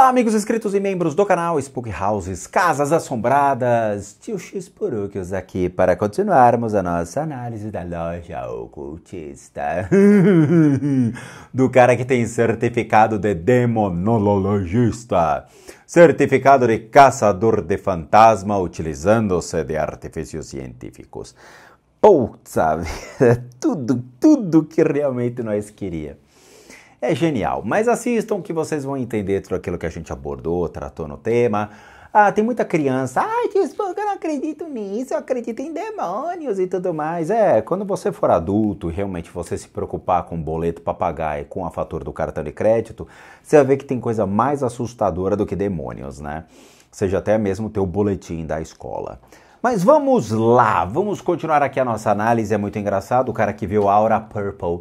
Olá, amigos inscritos e membros do canal Spook Houses, Casas Assombradas, tio X Purukios aqui para continuarmos a nossa análise da loja ocultista. do cara que tem certificado de demonologista, certificado de caçador de fantasma utilizando-se de artifícios científicos. Puta tudo, tudo que realmente nós queríamos é genial. Mas assistam que vocês vão entender tudo aquilo que a gente abordou, tratou no tema. Ah, tem muita criança. Ai, Jesus, eu não acredito nisso, eu acredito em demônios e tudo mais. É, quando você for adulto e realmente você se preocupar com o boleto para pagar e com a fatura do cartão de crédito, você vai ver que tem coisa mais assustadora do que demônios, né? Seja até mesmo ter o boletim da escola. Mas vamos lá, vamos continuar aqui a nossa análise. É muito engraçado. O cara que viu a Aura Purple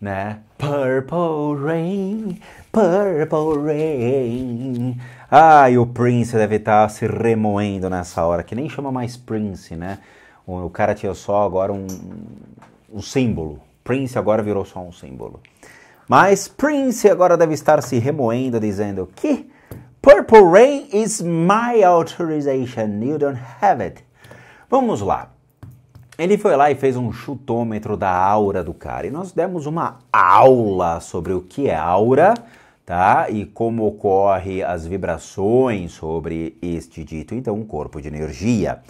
né? Purple Rain, Purple Rain. Ai, ah, o Prince deve estar tá se remoendo nessa hora, que nem chama mais Prince, né? O cara tinha só agora um, um símbolo. Prince agora virou só um símbolo. Mas Prince agora deve estar se remoendo, dizendo que Purple Rain is my authorization, you don't have it. Vamos lá. Ele foi lá e fez um chutômetro da aura do cara. E nós demos uma aula sobre o que é aura, tá? E como ocorre as vibrações sobre este dito, então, um corpo de energia.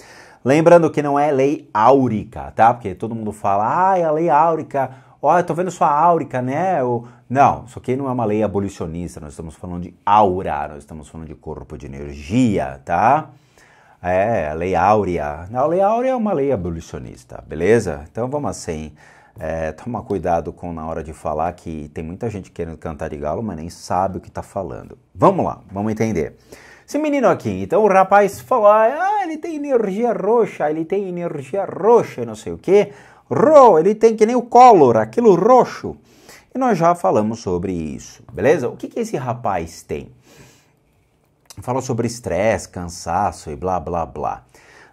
Lembrando que não é lei áurica, tá? Porque todo mundo fala, ah, é a lei áurica, ó, eu tô vendo sua áurica, né? Ou, não, isso aqui não é uma lei abolicionista, nós estamos falando de aura, nós estamos falando de corpo de energia, tá? É, a Lei Áurea. A Lei Áurea é uma lei abolicionista, beleza? Então vamos assim. É, toma cuidado com na hora de falar que tem muita gente querendo cantar de galo, mas nem sabe o que está falando. Vamos lá, vamos entender. Esse menino aqui, então o rapaz falou, ah, ele tem energia roxa, ele tem energia roxa, não sei o quê. Ro, ele tem que nem o color, aquilo roxo. E nós já falamos sobre isso, beleza? O que, que esse rapaz tem? Fala sobre estresse, cansaço e blá blá blá.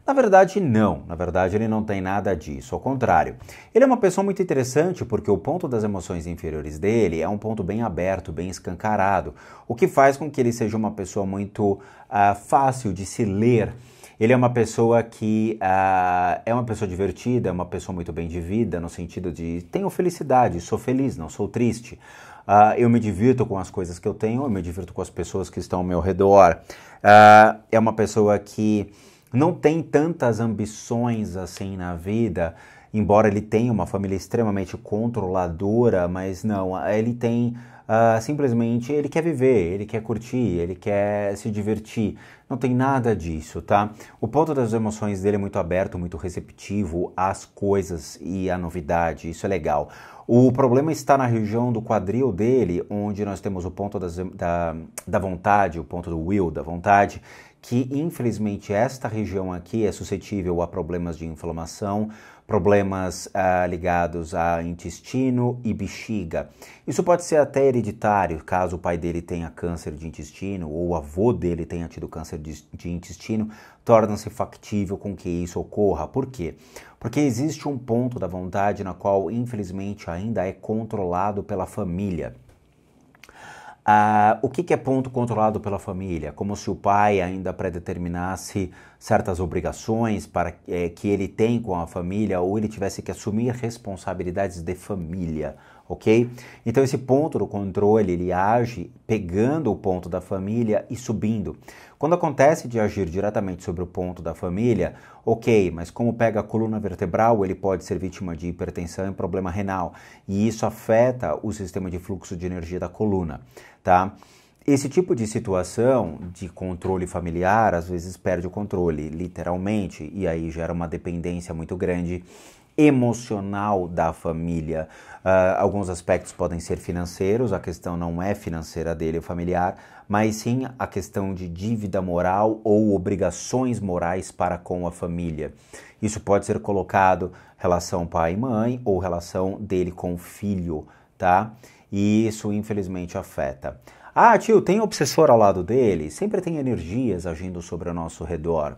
Na verdade, não. Na verdade, ele não tem nada disso. Ao contrário, ele é uma pessoa muito interessante porque o ponto das emoções inferiores dele é um ponto bem aberto, bem escancarado, o que faz com que ele seja uma pessoa muito uh, fácil de se ler. Ele é uma pessoa que uh, é uma pessoa divertida, é uma pessoa muito bem de vida, no sentido de tenho felicidade, sou feliz, não sou triste. Uh, eu me divirto com as coisas que eu tenho, eu me divirto com as pessoas que estão ao meu redor. Uh, é uma pessoa que não tem tantas ambições assim na vida, embora ele tenha uma família extremamente controladora, mas não, ele tem uh, simplesmente ele quer viver, ele quer curtir, ele quer se divertir. Não tem nada disso, tá? O ponto das emoções dele é muito aberto, muito receptivo às coisas e à novidade, isso é legal. O problema está na região do quadril dele, onde nós temos o ponto das, da, da vontade, o ponto do will, da vontade, que infelizmente esta região aqui é suscetível a problemas de inflamação, problemas ah, ligados a intestino e bexiga. Isso pode ser até hereditário, caso o pai dele tenha câncer de intestino ou o avô dele tenha tido câncer de, de intestino, torna-se factível com que isso ocorra. Por quê? Porque existe um ponto da vontade na qual, infelizmente, ainda é controlado pela família. Ah, o que, que é ponto controlado pela família? Como se o pai ainda predeterminasse certas obrigações para é, que ele tem com a família ou ele tivesse que assumir responsabilidades de família, ok? Então esse ponto do controle ele age pegando o ponto da família e subindo. Quando acontece de agir diretamente sobre o ponto da família, ok, mas como pega a coluna vertebral, ele pode ser vítima de hipertensão e problema renal, e isso afeta o sistema de fluxo de energia da coluna, tá? Esse tipo de situação de controle familiar às vezes perde o controle, literalmente, e aí gera uma dependência muito grande emocional da família. Uh, alguns aspectos podem ser financeiros, a questão não é financeira dele, o familiar, mas sim a questão de dívida moral ou obrigações morais para com a família. Isso pode ser colocado relação pai e mãe ou relação dele com o filho, tá? E isso infelizmente afeta. Ah, tio, tem obsessor ao lado dele? Sempre tem energias agindo sobre o nosso redor.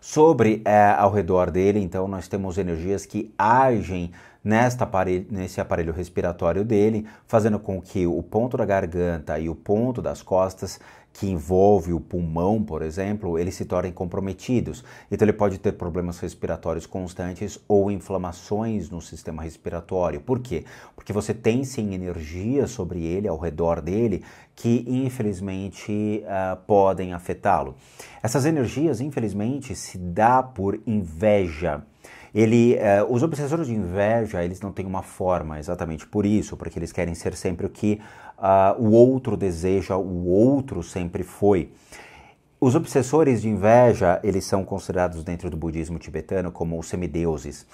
Sobre é, ao redor dele, então, nós temos energias que agem nesta aparelho, nesse aparelho respiratório dele, fazendo com que o ponto da garganta e o ponto das costas que envolve o pulmão, por exemplo, eles se tornem comprometidos. Então ele pode ter problemas respiratórios constantes ou inflamações no sistema respiratório. Por quê? Porque você tem sim energia sobre ele, ao redor dele, que infelizmente uh, podem afetá-lo. Essas energias, infelizmente, se dá por inveja ele, uh, os obsessores de inveja, eles não têm uma forma exatamente por isso, porque eles querem ser sempre o que uh, o outro deseja, o outro sempre foi. Os obsessores de inveja, eles são considerados dentro do budismo tibetano como os semideuses.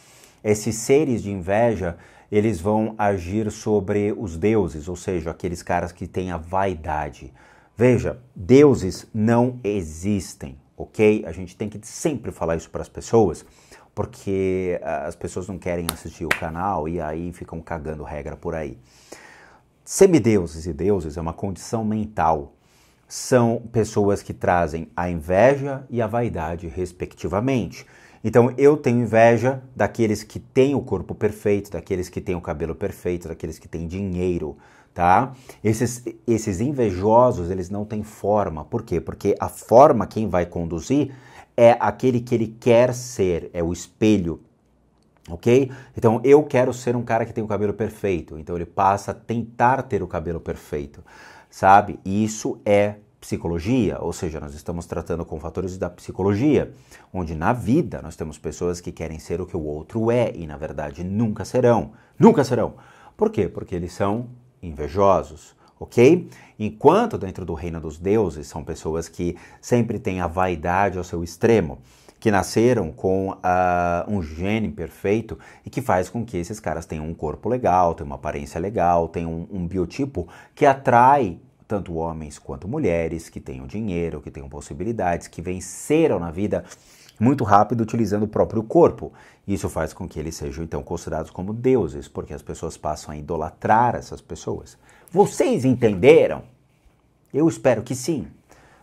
Esses seres de inveja, eles vão agir sobre os deuses, ou seja, aqueles caras que têm a vaidade. Veja, deuses não existem, ok? A gente tem que sempre falar isso para as pessoas porque ah, as pessoas não querem assistir o canal e aí ficam cagando regra por aí. Semideuses e deuses é uma condição mental. São pessoas que trazem a inveja e a vaidade, respectivamente. Então eu tenho inveja daqueles que têm o corpo perfeito, daqueles que têm o cabelo perfeito, daqueles que têm dinheiro, tá? Esses, esses invejosos, eles não têm forma. Por quê? Porque a forma quem vai conduzir é aquele que ele quer ser, é o espelho. Ok? Então eu quero ser um cara que tem o cabelo perfeito. Então ele passa a tentar ter o cabelo perfeito, sabe? E isso é psicologia, ou seja, nós estamos tratando com fatores da psicologia, onde na vida nós temos pessoas que querem ser o que o outro é e na verdade nunca serão. Nunca serão. Por quê? Porque eles são invejosos, ok? Enquanto dentro do reino dos deuses são pessoas que sempre têm a vaidade ao seu extremo, que nasceram com uh, um gene perfeito e que faz com que esses caras tenham um corpo legal, tenham uma aparência legal, tenham um, um biotipo que atrai tanto homens quanto mulheres, que tenham dinheiro, que tenham possibilidades, que venceram na vida muito rápido utilizando o próprio corpo. Isso faz com que eles sejam então considerados como deuses, porque as pessoas passam a idolatrar essas pessoas. Vocês entenderam? Eu espero que sim,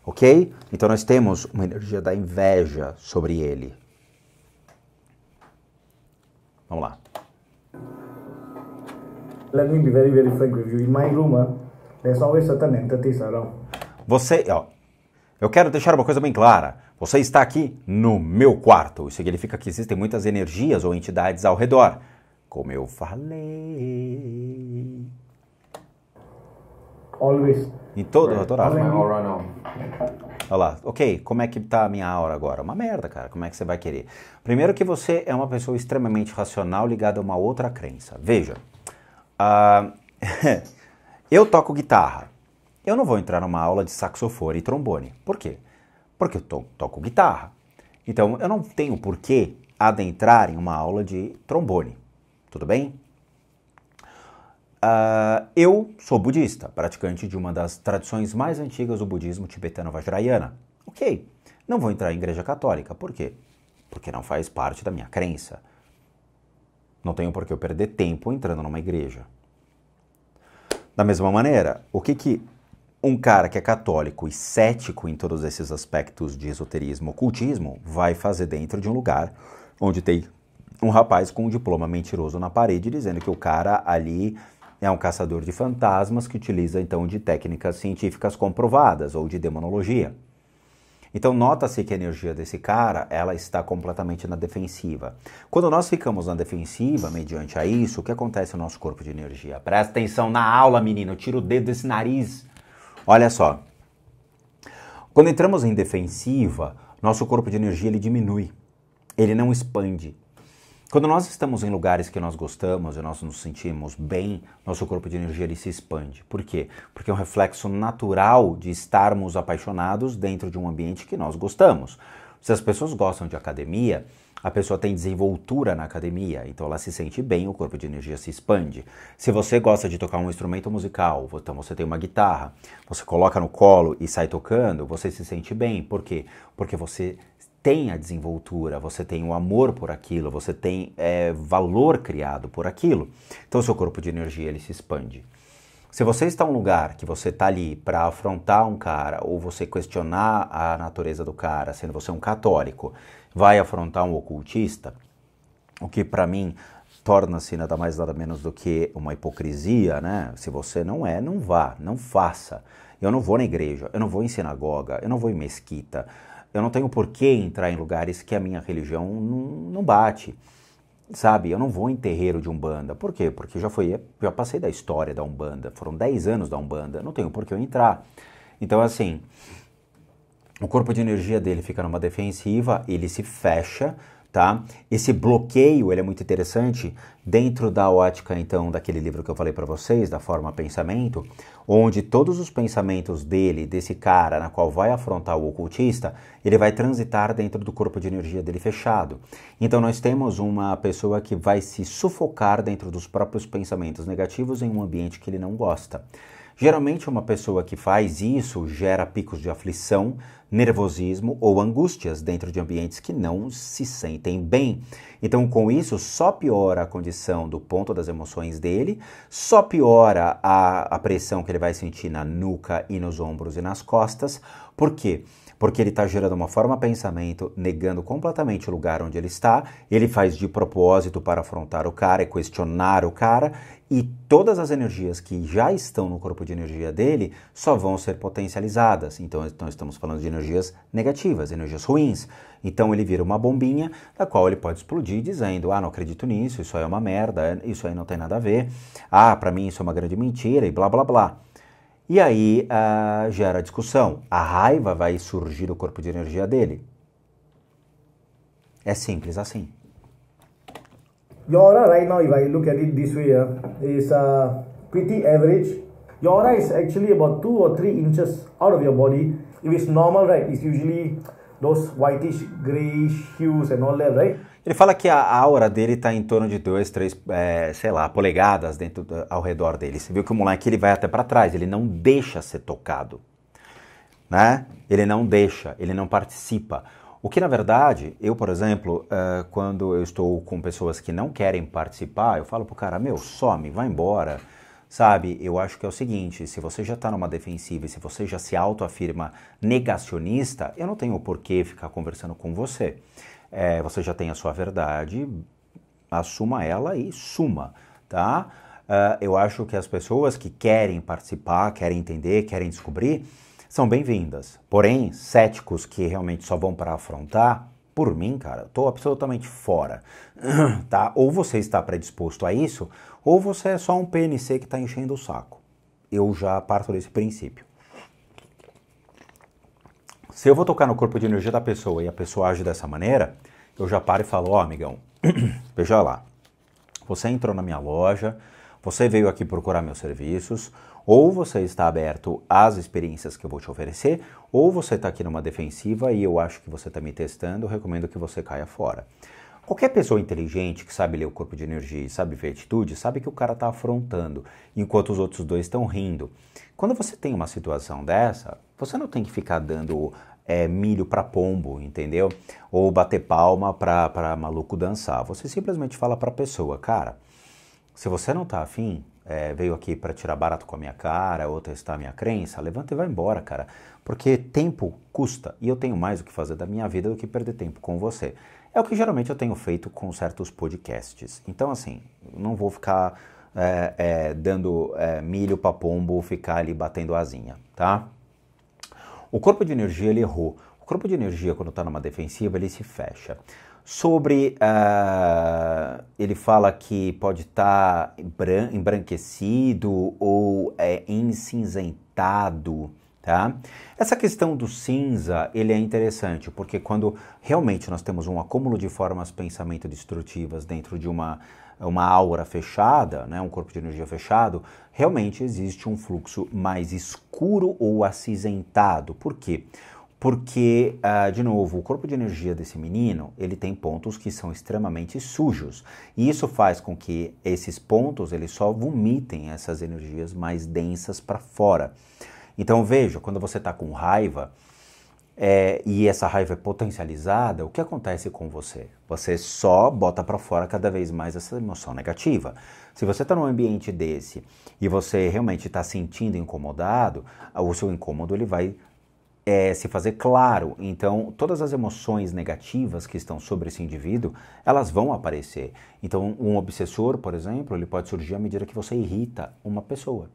ok? Então nós temos uma energia da inveja sobre ele. Vamos lá. Let me be very, very frank with you. In my room, eh, there's always that entities around. Você, ó, eu quero deixar uma coisa bem clara. Você está aqui no meu quarto. Isso significa que existem muitas energias ou entidades ao redor. Como eu falei. Always. Em todo right. o doutorado? My aura Olha lá, ok, como é que tá a minha aura agora? Uma merda, cara, como é que você vai querer? Primeiro que você é uma pessoa extremamente racional ligada a uma outra crença. Veja, uh, eu toco guitarra. Eu não vou entrar numa aula de saxofone e trombone. Por quê? Porque eu to toco guitarra. Então eu não tenho por que adentrar em uma aula de trombone. Tudo bem? Uh, eu sou budista, praticante de uma das tradições mais antigas do budismo tibetano vajrayana. Ok, não vou entrar em igreja católica. Por quê? Porque não faz parte da minha crença. Não tenho por que eu perder tempo entrando numa igreja. Da mesma maneira, o que, que um cara que é católico e cético em todos esses aspectos de esoterismo, ocultismo, vai fazer dentro de um lugar onde tem um rapaz com um diploma mentiroso na parede dizendo que o cara ali é um caçador de fantasmas que utiliza então de técnicas científicas comprovadas ou de demonologia. Então nota-se que a energia desse cara, ela está completamente na defensiva. Quando nós ficamos na defensiva, mediante a isso, o que acontece no nosso corpo de energia? Presta atenção na aula, menino, tira o dedo desse nariz. Olha só. Quando entramos em defensiva, nosso corpo de energia ele diminui. Ele não expande, quando nós estamos em lugares que nós gostamos e nós nos sentimos bem, nosso corpo de energia ele se expande. Por quê? Porque é um reflexo natural de estarmos apaixonados dentro de um ambiente que nós gostamos. Se as pessoas gostam de academia, a pessoa tem desenvoltura na academia, então ela se sente bem, o corpo de energia se expande. Se você gosta de tocar um instrumento musical, então você tem uma guitarra, você coloca no colo e sai tocando, você se sente bem. Por quê? Porque você tem a desenvoltura, você tem o amor por aquilo, você tem é, valor criado por aquilo. Então, seu corpo de energia ele se expande. Se você está em um lugar que você está ali para afrontar um cara ou você questionar a natureza do cara, sendo você um católico, vai afrontar um ocultista, o que para mim torna-se nada mais nada menos do que uma hipocrisia, né? Se você não é, não vá, não faça. Eu não vou na igreja, eu não vou em sinagoga, eu não vou em mesquita. Eu não tenho por que entrar em lugares que a minha religião não, não bate. Sabe, eu não vou em terreiro de Umbanda. Por quê? Porque já foi, já passei da história da Umbanda. Foram 10 anos da Umbanda. Não tenho por que eu entrar. Então, assim, o corpo de energia dele fica numa defensiva, ele se fecha, tá? Esse bloqueio, ele é muito interessante dentro da ótica então daquele livro que eu falei para vocês, da forma pensamento, onde todos os pensamentos dele, desse cara na qual vai afrontar o ocultista, ele vai transitar dentro do corpo de energia dele fechado. Então nós temos uma pessoa que vai se sufocar dentro dos próprios pensamentos negativos em um ambiente que ele não gosta. Geralmente, uma pessoa que faz isso gera picos de aflição, nervosismo ou angústias dentro de ambientes que não se sentem bem. Então, com isso, só piora a condição do ponto das emoções dele, só piora a, a pressão que ele vai sentir na nuca e nos ombros e nas costas. Por quê? Porque porque ele está gerando uma forma de pensamento, negando completamente o lugar onde ele está, ele faz de propósito para afrontar o cara e questionar o cara, e todas as energias que já estão no corpo de energia dele só vão ser potencializadas. Então, estamos falando de energias negativas, energias ruins. Então, ele vira uma bombinha da qual ele pode explodir dizendo: Ah, não acredito nisso, isso aí é uma merda, isso aí não tem nada a ver, ah, para mim isso é uma grande mentira e blá blá blá. E aí uh, gera discussão. A raiva vai surgir do corpo de energia dele. É simples assim. Your aura right now, if I look at it this way, ah, is uh, pretty average. Your aura is actually about two or three inches out of your body. If it's normal, right, it's usually those whitish, grayish hues and all that, right? Ele fala que a aura dele está em torno de 2, 3, é, sei lá, polegadas dentro do, ao redor dele. Você viu que o moleque ele vai até para trás, ele não deixa ser tocado. Né? Ele não deixa, ele não participa. O que na verdade, eu, por exemplo, é, quando eu estou com pessoas que não querem participar, eu falo pro cara, meu, some, vai embora. Sabe, eu acho que é o seguinte: se você já está numa defensiva e se você já se autoafirma negacionista, eu não tenho por que ficar conversando com você. É, você já tem a sua verdade, assuma ela e suma, tá? Uh, eu acho que as pessoas que querem participar, querem entender, querem descobrir, são bem-vindas. Porém, céticos que realmente só vão para afrontar, por mim, cara, eu tô absolutamente fora, tá? Ou você está predisposto a isso, ou você é só um PNC que está enchendo o saco. Eu já parto desse princípio. Se eu vou tocar no corpo de energia da pessoa e a pessoa age dessa maneira, eu já paro e falo, ó oh, amigão, veja lá, você entrou na minha loja, você veio aqui procurar meus serviços, ou você está aberto às experiências que eu vou te oferecer, ou você está aqui numa defensiva e eu acho que você está me testando, eu recomendo que você caia fora. Qualquer pessoa inteligente que sabe ler o corpo de energia e sabe ver atitude, sabe que o cara está afrontando, enquanto os outros dois estão rindo. Quando você tem uma situação dessa, você não tem que ficar dando é, milho para pombo, entendeu? Ou bater palma para maluco dançar. Você simplesmente fala para a pessoa, cara, se você não tá afim, é, veio aqui para tirar barato com a minha cara ou testar a minha crença, levanta e vai embora, cara. Porque tempo custa e eu tenho mais o que fazer da minha vida do que perder tempo com você. É o que geralmente eu tenho feito com certos podcasts. Então, assim, não vou ficar é, é, dando é, milho para pombo, ficar ali batendo asinha, tá? O corpo de energia ele errou. O corpo de energia, quando está numa defensiva, ele se fecha. Sobre. Uh, ele fala que pode estar tá embranquecido ou é, encinzentado. Tá? Essa questão do cinza ele é interessante porque quando realmente nós temos um acúmulo de formas pensamento destrutivas dentro de uma uma aura fechada, né, um corpo de energia fechado, realmente existe um fluxo mais escuro ou acinzentado. Por quê? porque, uh, de novo, o corpo de energia desse menino, ele tem pontos que são extremamente sujos. E isso faz com que esses pontos, eles só vomitem essas energias mais densas para fora. Então veja, quando você está com raiva, é, e essa raiva é potencializada, o que acontece com você? Você só bota para fora cada vez mais essa emoção negativa. Se você está num ambiente desse e você realmente está sentindo incomodado, o seu incômodo ele vai é, se fazer claro. Então, todas as emoções negativas que estão sobre esse indivíduo, elas vão aparecer. Então, um obsessor, por exemplo, ele pode surgir à medida que você irrita uma pessoa.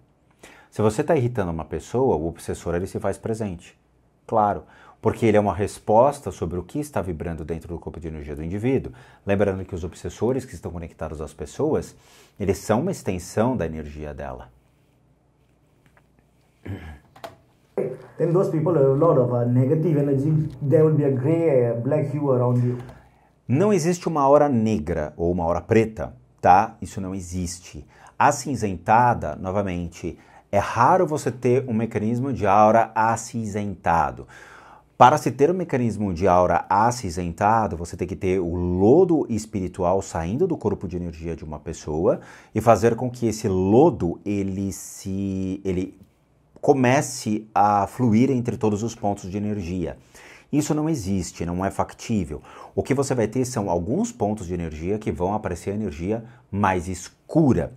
Se você está irritando uma pessoa, o obsessor ele se faz presente. Claro porque ele é uma resposta sobre o que está vibrando dentro do corpo de energia do indivíduo. Lembrando que os obsessores que estão conectados às pessoas, eles são uma extensão da energia dela. Then those people have a lot of uh, negative energy. There will be a gray, uh, black hue around you. Não existe uma hora negra ou uma hora preta, tá? Isso não existe. Acinzentada, novamente, é raro você ter um mecanismo de aura acinzentado. Para se ter um mecanismo de aura acinzentado, você tem que ter o lodo espiritual saindo do corpo de energia de uma pessoa e fazer com que esse lodo ele se ele comece a fluir entre todos os pontos de energia. Isso não existe, não é factível. O que você vai ter são alguns pontos de energia que vão aparecer energia mais escura.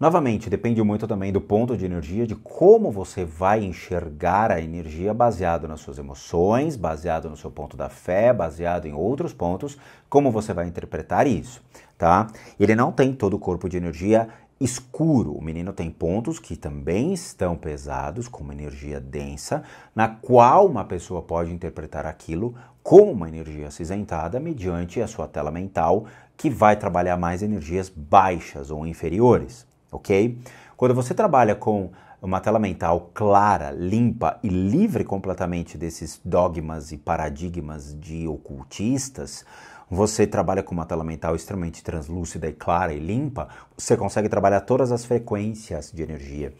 Novamente, depende muito também do ponto de energia, de como você vai enxergar a energia baseado nas suas emoções, baseado no seu ponto da fé, baseado em outros pontos, como você vai interpretar isso, tá? Ele não tem todo o corpo de energia escuro. O menino tem pontos que também estão pesados, como energia densa, na qual uma pessoa pode interpretar aquilo como uma energia acinzentada mediante a sua tela mental, que vai trabalhar mais energias baixas ou inferiores ok? Quando você trabalha com uma tela mental clara, limpa e livre completamente desses dogmas e paradigmas de ocultistas, você trabalha com uma tela mental extremamente translúcida e clara e limpa, você consegue trabalhar todas as frequências de energia.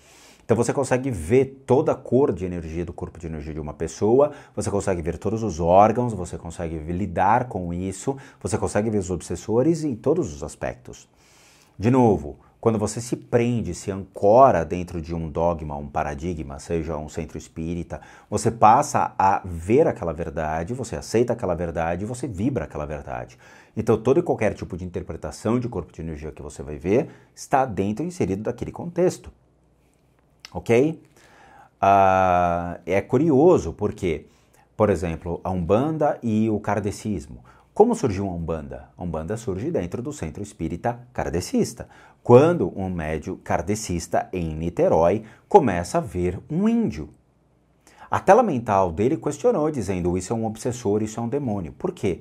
Então você consegue ver toda a cor de energia do corpo de energia de uma pessoa, você consegue ver todos os órgãos, você consegue lidar com isso, você consegue ver os obsessores em todos os aspectos. De novo, quando você se prende, se ancora dentro de um dogma, um paradigma, seja um centro espírita, você passa a ver aquela verdade, você aceita aquela verdade, você vibra aquela verdade. Então, todo e qualquer tipo de interpretação de corpo de energia que você vai ver está dentro inserido daquele contexto. Ok? Ah, é curioso porque, por exemplo, a Umbanda e o Kardecismo. Como surgiu a Umbanda? A Umbanda surge dentro do centro espírita kardecista quando um médio kardecista em Niterói começa a ver um índio. A tela mental dele questionou, dizendo: Isso é um obsessor, isso é um demônio. Por quê?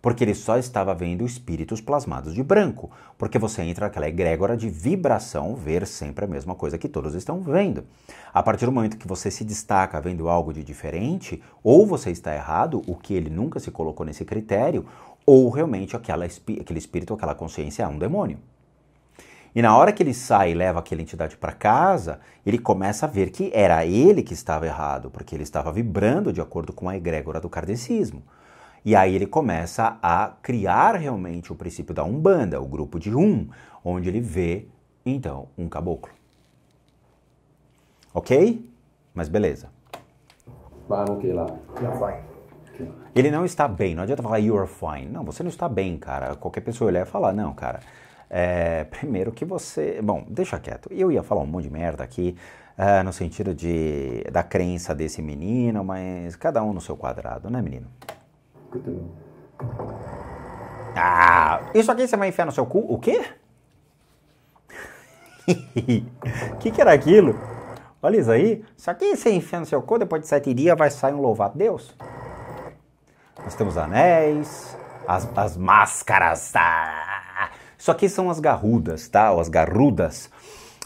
Porque ele só estava vendo espíritos plasmados de branco. Porque você entra naquela egrégora de vibração, ver sempre a mesma coisa que todos estão vendo. A partir do momento que você se destaca vendo algo de diferente, ou você está errado, o que ele nunca se colocou nesse critério, ou realmente aquela, aquele espírito, aquela consciência é um demônio. E na hora que ele sai e leva aquela entidade para casa, ele começa a ver que era ele que estava errado, porque ele estava vibrando de acordo com a egrégora do kardecismo. E aí ele começa a criar realmente o princípio da Umbanda, o grupo de um, onde ele vê, então, um caboclo. Ok? Mas beleza. lá. Ele não está bem, não adianta falar you are fine. Não, você não está bem, cara. Qualquer pessoa olhar e falar, não, cara, é, primeiro que você. Bom, deixa quieto. Eu ia falar um monte de merda aqui, é, no sentido de, da crença desse menino, mas cada um no seu quadrado, né, menino? Ah, isso aqui você vai enfiar no seu cu? O quê? O que, que era aquilo? Olha isso aí. Isso aqui você enfia no seu cu, depois de sete dias vai sair um louvado Deus. Nós temos anéis, as, as máscaras. Ah, isso aqui são as garrudas, tá? Ou as garrudas.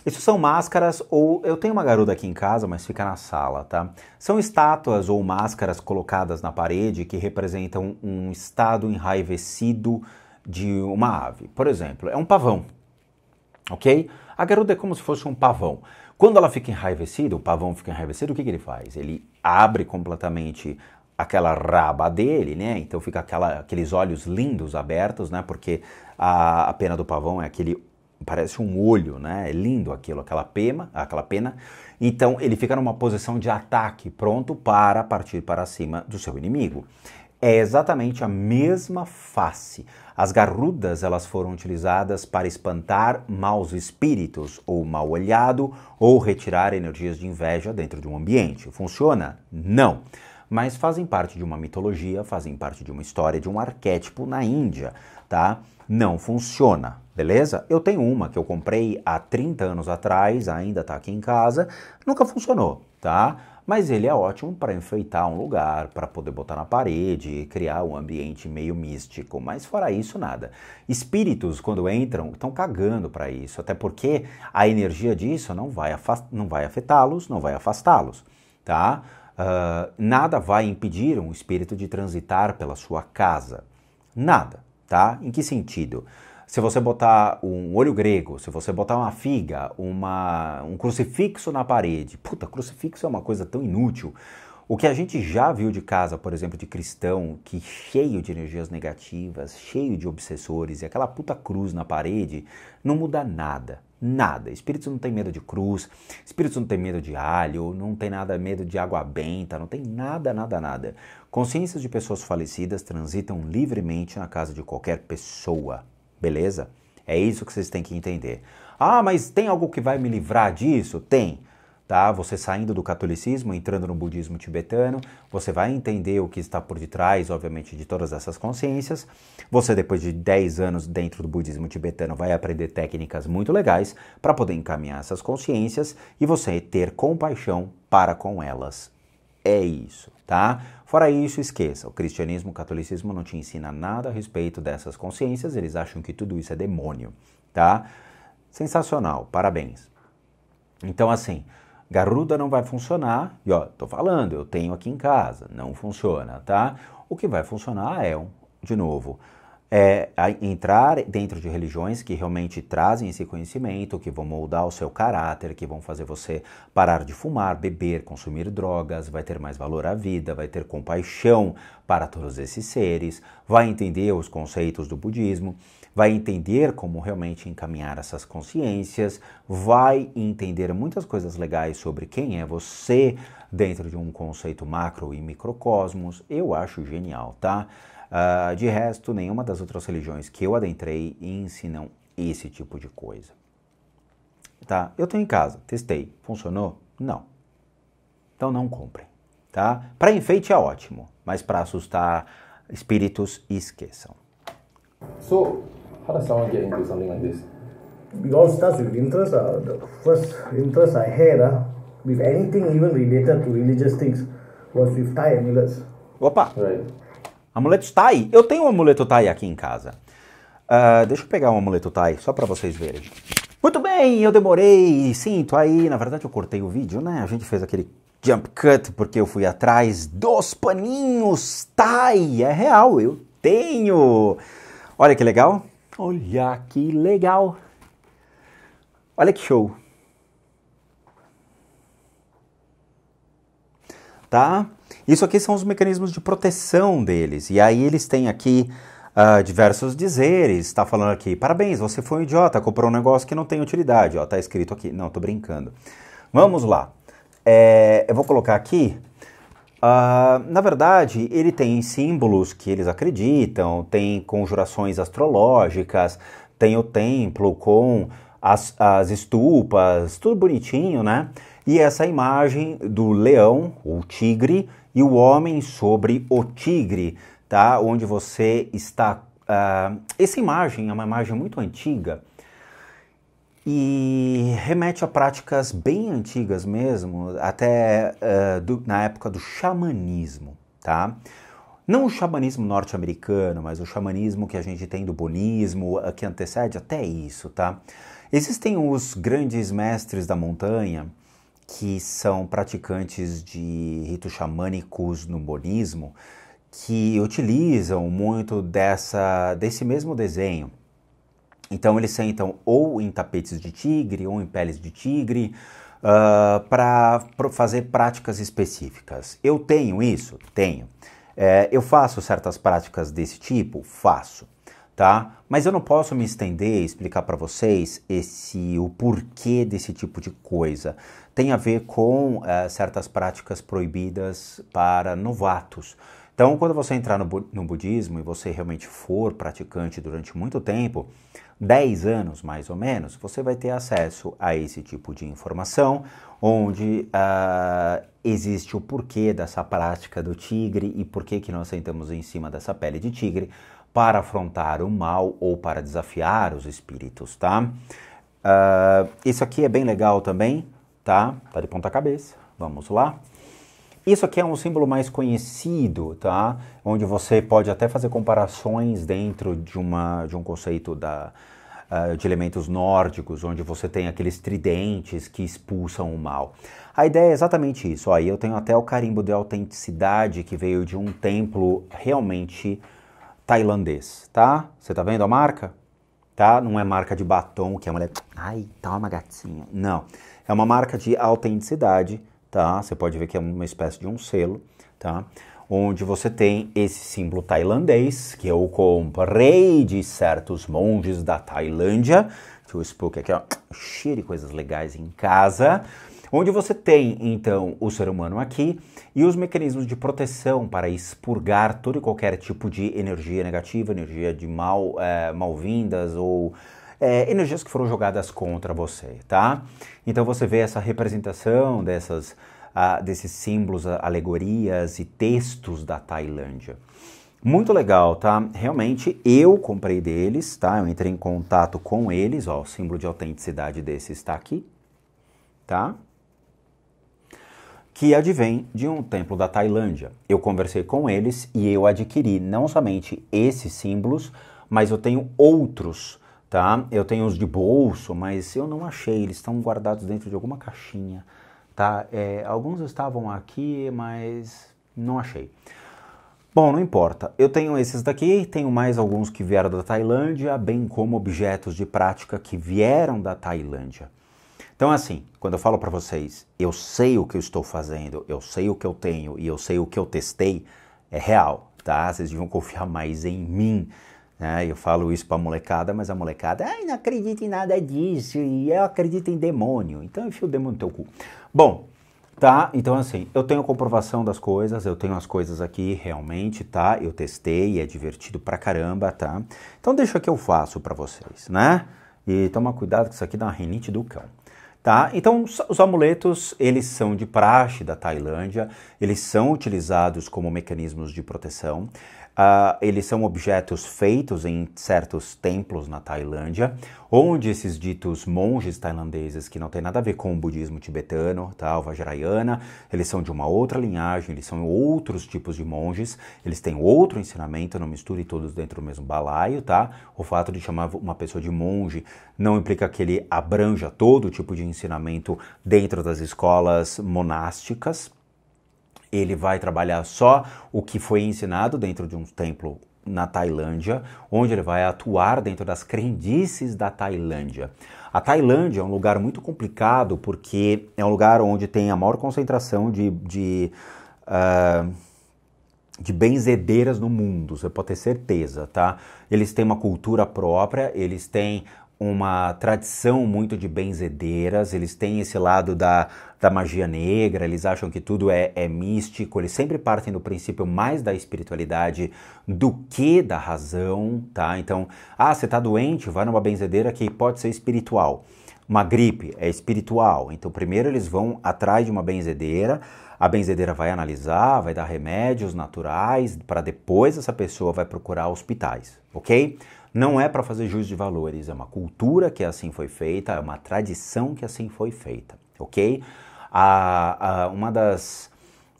Isso são máscaras ou eu tenho uma garuda aqui em casa, mas fica na sala, tá? São estátuas ou máscaras colocadas na parede que representam um estado enraivecido de uma ave. Por exemplo, é um pavão, ok? A garuda é como se fosse um pavão. Quando ela fica enraivecida, o pavão fica enraivecido, o que, que ele faz? Ele abre completamente aquela raba dele, né? Então fica aquela, aqueles olhos lindos abertos, né? Porque a, a, pena do pavão é aquele parece um olho, né? É lindo aquilo, aquela pena, aquela pena. Então ele fica numa posição de ataque, pronto para partir para cima do seu inimigo. É exatamente a mesma face. As garrudas elas foram utilizadas para espantar maus espíritos ou mal olhado ou retirar energias de inveja dentro de um ambiente. Funciona? Não mas fazem parte de uma mitologia, fazem parte de uma história, de um arquétipo na Índia, tá? Não funciona, beleza? Eu tenho uma que eu comprei há 30 anos atrás, ainda tá aqui em casa, nunca funcionou, tá? Mas ele é ótimo para enfeitar um lugar, para poder botar na parede, criar um ambiente meio místico, mas fora isso nada. Espíritos quando entram estão cagando para isso, até porque a energia disso não vai, não vai afetá-los, não vai afastá-los, tá? Uh, nada vai impedir um espírito de transitar pela sua casa. Nada, tá? Em que sentido? Se você botar um olho grego, se você botar uma figa, uma, um crucifixo na parede, puta, crucifixo é uma coisa tão inútil. O que a gente já viu de casa, por exemplo, de cristão, que cheio de energias negativas, cheio de obsessores e aquela puta cruz na parede, não muda nada. Nada. Espíritos não tem medo de cruz, espíritos não tem medo de alho, não tem nada medo de água benta, não tem nada, nada, nada. Consciências de pessoas falecidas transitam livremente na casa de qualquer pessoa. Beleza? É isso que vocês têm que entender. Ah, mas tem algo que vai me livrar disso? Tem tá? Você saindo do catolicismo, entrando no budismo tibetano, você vai entender o que está por detrás, obviamente, de todas essas consciências. Você, depois de 10 anos dentro do budismo tibetano, vai aprender técnicas muito legais para poder encaminhar essas consciências e você ter compaixão para com elas. É isso, tá? Fora isso, esqueça. O cristianismo, o catolicismo não te ensina nada a respeito dessas consciências, eles acham que tudo isso é demônio, tá? Sensacional, parabéns. Então, assim, Garruda não vai funcionar, e ó, tô falando, eu tenho aqui em casa, não funciona, tá? O que vai funcionar é, de novo, é entrar dentro de religiões que realmente trazem esse conhecimento, que vão moldar o seu caráter, que vão fazer você parar de fumar, beber, consumir drogas, vai ter mais valor à vida, vai ter compaixão para todos esses seres, vai entender os conceitos do budismo vai entender como realmente encaminhar essas consciências, vai entender muitas coisas legais sobre quem é você dentro de um conceito macro e microcosmos. Eu acho genial, tá? Uh, de resto, nenhuma das outras religiões que eu adentrei ensinam esse tipo de coisa. Tá? Eu tenho em casa, testei, funcionou? Não. Então não compre, tá? Para enfeite é ótimo, mas para assustar espíritos, esqueçam. Sou How does someone get into something like this? It all starts with interest. Uh, the first interest I had uh, with anything even related to religious things was with Thai amulets. Opa! Right. Amuletos Thai? Eu tenho um amuleto Thai aqui em casa. Uh, deixa eu pegar um amuleto Thai, só para vocês verem. Muito bem, eu demorei, sinto aí. Na verdade, eu cortei o vídeo, né? A gente fez aquele jump cut porque eu fui atrás dos paninhos Thai. É real, eu tenho. Olha que legal. Olha que legal! Olha que show! Tá? Isso aqui são os mecanismos de proteção deles. E aí eles têm aqui uh, diversos dizeres. Está falando aqui, parabéns, você foi um idiota, comprou um negócio que não tem utilidade. Ó, tá escrito aqui. Não, tô brincando. Vamos lá. É, eu vou colocar aqui Uh, na verdade, ele tem símbolos que eles acreditam, tem conjurações astrológicas, tem o templo com as, as estupas, tudo bonitinho, né? E essa imagem do leão, ou tigre, e o homem sobre o tigre, tá? Onde você está. Uh, essa imagem é uma imagem muito antiga e remete a práticas bem antigas mesmo, até uh, do, na época do xamanismo, tá? Não o xamanismo norte-americano, mas o xamanismo que a gente tem do bonismo, eh, que antecede até isso, tá? Existem os grandes mestres da montanha que são praticantes de ritos xamânicos no bonismo, que utilizam muito dessa, desse mesmo desenho, então eles sentam ou em tapetes de tigre ou em peles de tigre uh, ah, para fazer práticas específicas. Eu tenho isso? Tenho. É, eu faço certas práticas desse tipo? Faço. Tá? Mas eu não posso me estender e explicar para vocês esse o porquê desse tipo de coisa. Tem a ver com uh, certas práticas proibidas para novatos. Então, quando você entrar no, no budismo e você realmente for praticante durante muito tempo, 10 anos mais ou menos, você vai ter acesso a esse tipo de informação, onde uh, existe o porquê dessa prática do tigre e por que nós sentamos em cima dessa pele de tigre para afrontar o mal ou para desafiar os espíritos, tá? Uh, isso aqui é bem legal também, tá? Tá de ponta cabeça. Vamos lá. Isso aqui é um símbolo mais conhecido, tá? Onde você pode até fazer comparações dentro de, uma, de um conceito da, uh, de elementos nórdicos, onde você tem aqueles tridentes que expulsam o mal. A ideia é exatamente isso. Aí eu tenho até o carimbo de autenticidade que veio de um templo realmente tailandês, tá? Você tá vendo a marca? Tá? Não é marca de batom que a mulher. Ai, toma, uma gatinha. Não. É uma marca de autenticidade tá? Você pode ver que é uma espécie de um selo, tá? Onde você tem esse símbolo tailandês que eu é comprei de certos monges da Tailândia. que eu expor aqui, ó, cheio de coisas legais em casa onde você tem então o ser humano aqui e os mecanismos de proteção para expurgar todo e qualquer tipo de energia negativa, energia de mal, é, mal-vindas ou é, energias que foram jogadas contra você, tá? Então você vê essa representação dessas, ah, desses símbolos, alegorias e textos da Tailândia. Muito legal, tá? Realmente eu comprei deles, tá? Eu entrei em contato com eles, ó, o símbolo de autenticidade desse está aqui, tá? Que advém de um templo da Tailândia. Eu conversei com eles e eu adquiri não somente esses símbolos, mas eu tenho outros tá? Eu tenho os de bolso, mas eu não achei, eles estão guardados dentro de alguma caixinha, tá? É, alguns estavam aqui, mas não achei. Bom, não importa. Eu tenho esses daqui, tenho mais alguns que vieram da Tailândia, bem como objetos de prática que vieram da Tailândia. Então, assim, quando eu falo para vocês, eu sei o que eu estou fazendo, eu sei o que eu tenho e eu sei o que eu testei, é real, tá? Vocês deviam confiar mais em mim né? eu falo isso para a molecada, mas a molecada, ai, não acredita em nada disso, e eu acredito em demônio. Então enfia o demônio no teu cu. Bom, tá? Então assim, eu tenho comprovação das coisas, eu tenho as coisas aqui realmente, tá? Eu testei, é divertido pra caramba, tá? Então deixa que eu faço para vocês, né? E toma cuidado que isso aqui dá uma rinite do cão. Tá? Então, os amuletos, eles são de praxe da Tailândia, eles são utilizados como mecanismos de proteção. Uh, eles são objetos feitos em certos templos na Tailândia, onde esses ditos monges tailandeses, que não tem nada a ver com o budismo tibetano, tá, o Vajrayana, eles são de uma outra linhagem, eles são outros tipos de monges, eles têm outro ensinamento, não misture todos dentro do mesmo balaio, tá? O fato de chamar uma pessoa de monge não implica que ele abranja todo tipo de ensinamento dentro das escolas monásticas, ele vai trabalhar só o que foi ensinado dentro de um templo na Tailândia, onde ele vai atuar dentro das crendices da Tailândia. A Tailândia é um lugar muito complicado porque é um lugar onde tem a maior concentração de, de, uh, de benzedeiras no mundo, você pode ter certeza, tá? Eles têm uma cultura própria, eles têm uma tradição muito de benzedeiras, eles têm esse lado da, da magia negra, eles acham que tudo é, é místico, eles sempre partem do princípio mais da espiritualidade do que da razão, tá? Então, ah, você tá doente, vai numa benzedeira que pode ser espiritual. Uma gripe é espiritual, então primeiro eles vão atrás de uma benzedeira, a benzedeira vai analisar, vai dar remédios naturais, para depois essa pessoa vai procurar hospitais, ok? Não é para fazer juízo de valores, é uma cultura que assim foi feita, é uma tradição que assim foi feita, ok? A, a, uma das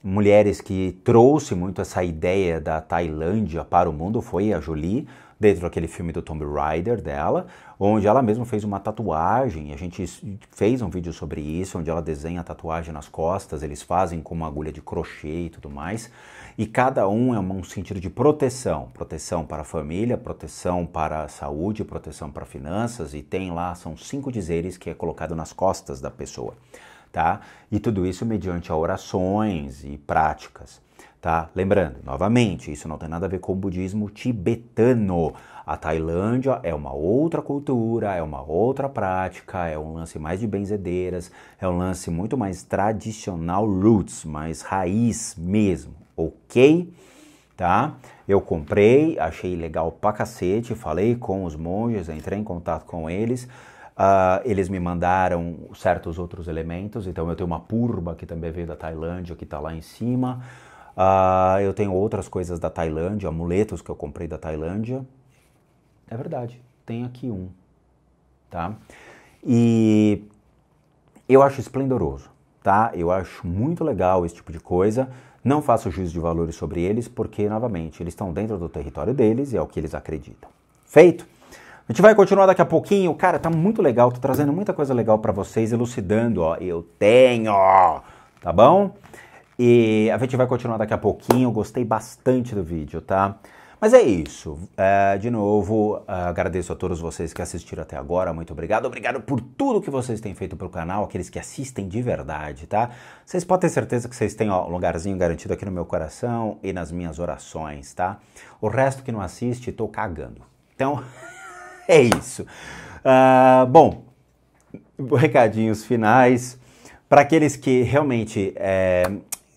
mulheres que trouxe muito essa ideia da Tailândia para o mundo foi a Jolie, dentro daquele filme do Tomb Raider dela, onde ela mesma fez uma tatuagem. A gente fez um vídeo sobre isso, onde ela desenha a tatuagem nas costas, eles fazem com uma agulha de crochê e tudo mais. E cada um é um sentido de proteção: proteção para a família, proteção para a saúde, proteção para finanças. E tem lá, são cinco dizeres que é colocado nas costas da pessoa. Tá? E tudo isso mediante orações e práticas. Tá? Lembrando, novamente, isso não tem nada a ver com o budismo tibetano. A Tailândia é uma outra cultura, é uma outra prática, é um lance mais de benzedeiras, é um lance muito mais tradicional roots, mais raiz mesmo, ok? Tá? Eu comprei, achei legal pra cacete, falei com os monges, entrei em contato com eles. Uh, eles me mandaram certos outros elementos, então eu tenho uma purba que também veio da Tailândia, que está lá em cima. Uh, eu tenho outras coisas da Tailândia, amuletos que eu comprei da Tailândia. É verdade, tem aqui um, tá? E eu acho esplendoroso, tá? Eu acho muito legal esse tipo de coisa. Não faço juízo de valores sobre eles, porque, novamente, eles estão dentro do território deles e é o que eles acreditam. Feito? A gente vai continuar daqui a pouquinho. Cara, tá muito legal, tô trazendo muita coisa legal para vocês, elucidando, ó, eu tenho, tá bom? E a gente vai continuar daqui a pouquinho. Eu Gostei bastante do vídeo, tá? Mas é isso. É, de novo, é, agradeço a todos vocês que assistiram até agora. Muito obrigado. Obrigado por tudo que vocês têm feito para o canal, aqueles que assistem de verdade, tá? Vocês podem ter certeza que vocês têm ó, um lugarzinho garantido aqui no meu coração e nas minhas orações, tá? O resto que não assiste, tô cagando. Então, é isso. Uh, bom, recadinhos finais. Para aqueles que realmente é,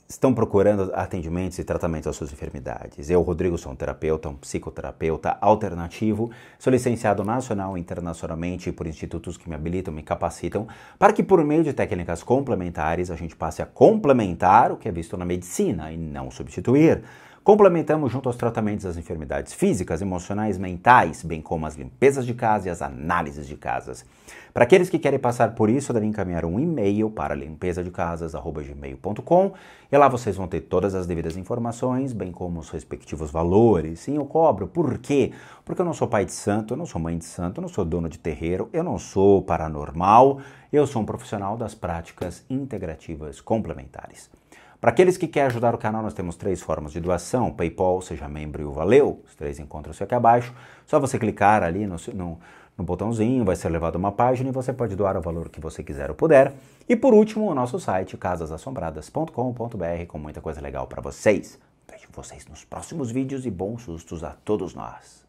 estão procurando atendimentos e tratamentos às suas enfermidades. Eu, Rodrigo, sou um terapeuta, um psicoterapeuta alternativo, sou licenciado nacional e internacionalmente por institutos que me habilitam, me capacitam, para que por meio de técnicas complementares a gente passe a complementar o que é visto na medicina e não substituir. Complementamos junto aos tratamentos as enfermidades físicas, emocionais, mentais, bem como as limpezas de casa e as análises de casas. Para aqueles que querem passar por isso, devem encaminhar um e-mail para limpeza de gmail.com e lá vocês vão ter todas as devidas informações, bem como os respectivos valores. Sim, eu cobro. Por quê? Porque eu não sou pai de santo, eu não sou mãe de santo, eu não sou dono de terreiro, eu não sou paranormal, eu sou um profissional das práticas integrativas complementares. Para aqueles que querem ajudar o canal, nós temos três formas de doação: PayPal, seja membro e o Valeu. Os três encontram-se aqui abaixo. Só você clicar ali no, no, no botãozinho, vai ser levado a uma página e você pode doar o valor que você quiser ou puder. E por último, o nosso site casasassombradas.com.br com muita coisa legal para vocês. Vejo vocês nos próximos vídeos e bons sustos a todos nós.